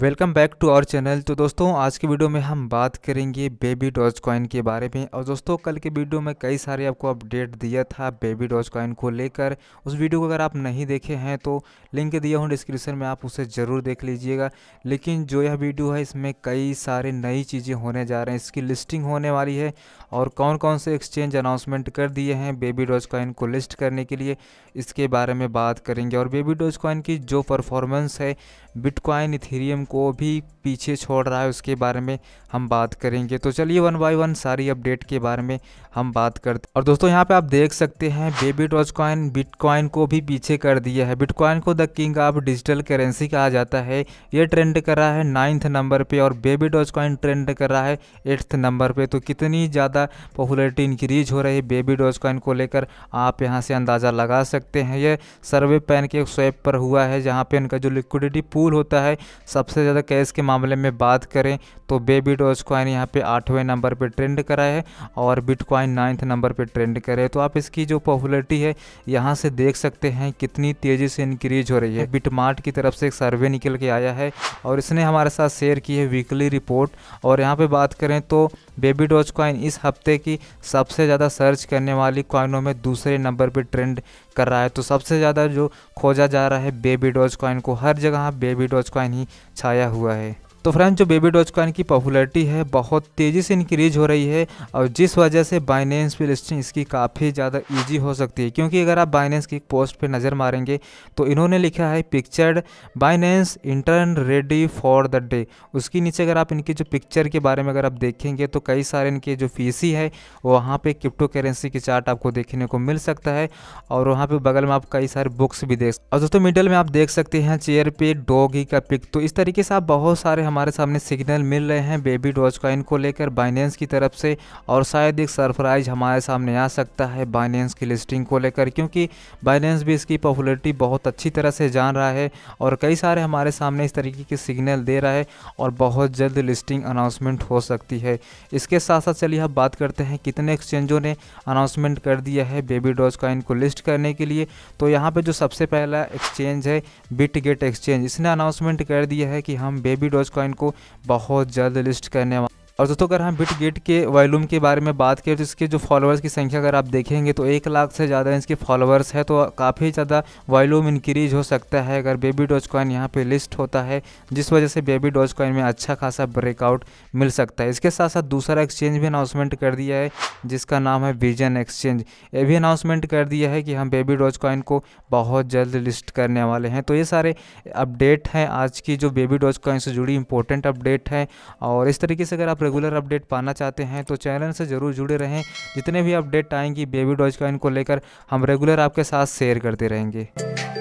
welcome back to our channel तो दोस्तों आज की वीडियो में हम बात करेंगे बेबी डॉज कॉइन के बारे में और दोस्तों कल के वीडियो में कई सारे आपको अपडेट दिया था बेबी डॉज कॉइन को लेकर उस वीडियो को अगर आप नहीं देखे हैं तो लिंक दिया हूँ डिस्क्रिप्शन में आप उसे ज़रूर देख लीजिएगा लेकिन जो यह वीडियो है इसमें कई सारे नई चीज़ें होने जा रहे हैं इसकी लिस्टिंग होने वाली है और कौन कौन से एक्सचेंज अनाउंसमेंट कर दिए हैं बेबी डॉज कॉइन को लिस्ट करने के लिए इसके बारे में बात करेंगे और बेबी डॉज कॉइन की जो परफॉर्मेंस है बिटकॉइन इथीरियम को भी पीछे छोड़ रहा है उसके बारे में हम बात करेंगे तो चलिए वन बाई वन सारी अपडेट के बारे में हम बात करते और दोस्तों यहाँ पे आप देख सकते हैं बेबी टॉच कॉइन बिटकॉइन को भी पीछे कर दिया है बिटकॉइन को the king of digital currency कहा जाता है ये ट्रेंड कर रहा है नाइन्थ नंबर पर और बेबी टॉच कॉइन ट्रेंड कर रहा है एट्थ नंबर पर तो कितनी ज़्यादा पॉपुलरिटी इंक्रीज हो रही है बेबी टॉच कॉइन को लेकर आप यहाँ से अंदाज़ा लगा सकते हैं ये सर्वे पैन के स्वेप पर हुआ है जहाँ पे इनका जो लिक्विडिटी पूल होता है सबसे ज़्यादा कैश के मामले मामले में बात करें तो बेबी डॉजकॉइन यहाँ पे आठवें नंबर पे ट्रेंड करा है और बिटकॉइन नाइन्थ नंबर पे ट्रेंड करे तो आप इसकी जो पॉपुलरिटी है यहाँ से देख सकते हैं कितनी तेज़ी से इंक्रीज हो रही है बिटमार्ट की तरफ से एक सर्वे निकल के आया है और इसने हमारे साथ शेयर की है वीकली रिपोर्ट और यहाँ पर बात करें तो बेबी डोज कॉइन इस हफ्ते की सबसे ज़्यादा सर्च करने वाली कॉइनों में दूसरे नंबर पर ट्रेंड कर रहा है तो सबसे ज़्यादा जो खोजा जा रहा है बेबी डोज कॉइन को हर जगह बेबी डोज कॉइन ही छाया हुआ है तो फ्रेंड्स जो बेबी डॉज कॉइन की पॉपुलरिटी है बहुत तेज़ी से इंक्रीज हो रही है और जिस वजह से बाइनेंस पे लिस्टिंग इसकी काफ़ी ज़्यादा ईजी हो सकती है क्योंकि अगर आप बाइनेंस की पोस्ट पर नज़र मारेंगे तो इन्होंने लिखा है pictured Binance intern ready for the day उसके नीचे अगर आप इनकी जो पिक्चर के बारे में अगर आप देखेंगे तो कई सारे इनके जो फीसी है वहाँ पर क्रिप्टो करेंसी की चार्ट आपको देखने को मिल सकता है और वहाँ पर बगल में आप कई सारे बुक्स भी देख और दोस्तों मिडल में आप देख सकते हैं चेयर पे ही का पिक तो इस तरीके से आप बहुत सारे हम हमारे सामने सिग्नल मिल रहे हैं बेबी डॉज कॉइन को लेकर बाइनेंस की तरफ से और शायद एक सरप्राइज हमारे सामने आ सकता है बाइनेंस की लिस्टिंग को लेकर क्योंकि बाइनेंस भी इसकी पॉपुलरिटी बहुत अच्छी तरह से जान रहा है और कई सारे हमारे सामने इस तरीके के सिग्नल दे रहा है और बहुत जल्द लिस्टिंग अनाउंसमेंट हो सकती है इसके साथ साथ चलिए हम बात करते हैं कितने एक्सचेंजों ने अनाउंसमेंट कर दिया है बेबी डॉज कॉइन को लिस्ट करने के लिए तो यहाँ पर जो सबसे पहला एक्सचेंज है बिट गेट एक्सचेंज इसने अनाउंसमेंट कर दिया है कि हम बेबी डॉज बिटकॉइन को बहुत जल्द लिस्ट करने और दोस्तों अगर हम बिट गेट के वॉल्यूम के बारे में बात करें तो इसके जो फॉलोअर्स की संख्या अगर आप देखेंगे तो एक लाख से ज़्यादा इसके फॉलोअर्स है तो काफ़ी ज़्यादा वॉल्यूम इंक्रीज हो सकता है अगर बेबी डॉज कॉइन यहाँ पे लिस्ट होता है जिस वजह से बेबी डॉज कॉइन में अच्छा खासा ब्रेकआउट मिल सकता है इसके साथ साथ दूसरा एक्सचेंज भी अनाउंसमेंट कर दिया है जिसका नाम है विजन एक्सचेंज ये भी अनाउंसमेंट कर दिया है कि हम बेबी डॉज कॉइन को बहुत जल्द लिस्ट करने वाले हैं तो ये सारे अपडेट हैं आज की जो बेबी डॉज कॉइन से जुड़ी इंपॉर्टेंट अपडेट हैं और इस तरीके से अगर आप रेगुलर अपडेट पाना चाहते हैं तो चैनल से ज़रूर जुड़े रहें जितने भी अपडेट आएंगी बेबी डॉज कॉइन को लेकर हम रेगुलर आपके साथ शेयर करते रहेंगे